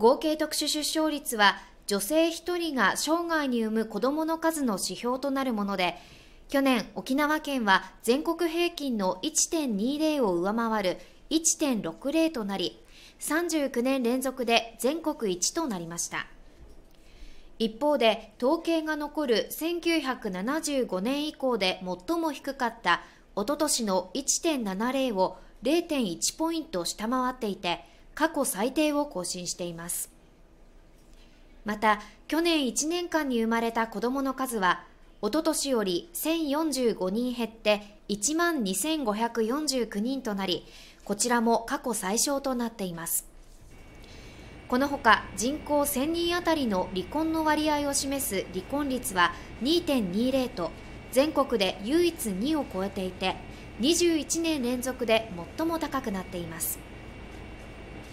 合計特殊出生率は女性1人が生涯に産む子どもの数の指標となるもので去年沖縄県は全国平均の1.20を上回る1.60となり39年連続で全国一となりました一方で統計が残る1975年以降で最も低かったおととしの1.70を0.1ポイント下回っていて過去最低を更新しています。また、去年1年間に生まれた子どもの数は、おととしより1045人減って1万2549人となり、こちらも過去最少となっています。このほか人口1000人あたりの離婚の割合を示す離婚率は2.20と全国で唯一2を超えていて21年連続で最も高くなっています。